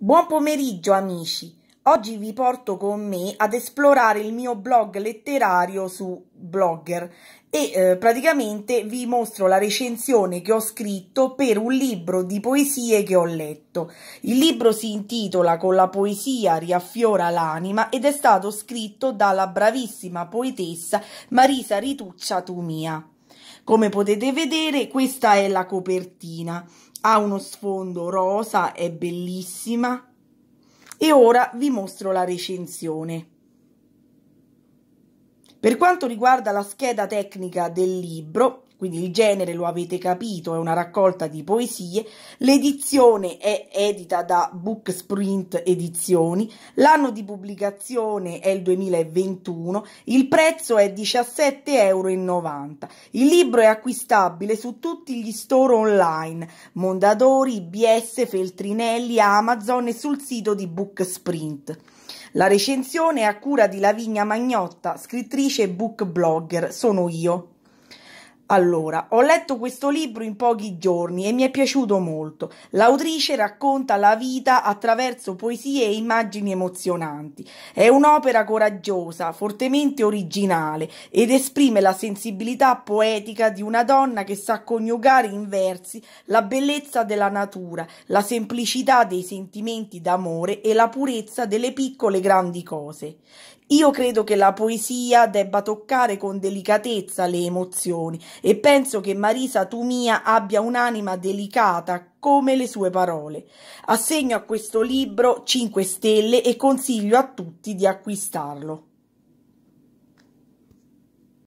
Buon pomeriggio amici, oggi vi porto con me ad esplorare il mio blog letterario su Blogger e eh, praticamente vi mostro la recensione che ho scritto per un libro di poesie che ho letto. Il libro si intitola Con la poesia riaffiora l'anima ed è stato scritto dalla bravissima poetessa Marisa Rituccia Tumia. Come potete vedere questa è la copertina ha uno sfondo rosa, è bellissima e ora vi mostro la recensione. Per quanto riguarda la scheda tecnica del libro, quindi il genere lo avete capito, è una raccolta di poesie, l'edizione è edita da Book Sprint Edizioni, l'anno di pubblicazione è il 2021, il prezzo è 17,90 euro. Il libro è acquistabile su tutti gli store online, Mondadori, IBS, Feltrinelli, Amazon e sul sito di Book Sprint. La recensione è a cura di Lavinia Magnotta, scrittrice e book blogger, sono io. Allora, ho letto questo libro in pochi giorni e mi è piaciuto molto. L'autrice racconta la vita attraverso poesie e immagini emozionanti. È un'opera coraggiosa, fortemente originale ed esprime la sensibilità poetica di una donna che sa coniugare in versi la bellezza della natura, la semplicità dei sentimenti d'amore e la purezza delle piccole grandi cose. Io credo che la poesia debba toccare con delicatezza le emozioni e penso che Marisa Tumia abbia un'anima delicata come le sue parole. Assegno a questo libro 5 stelle e consiglio a tutti di acquistarlo.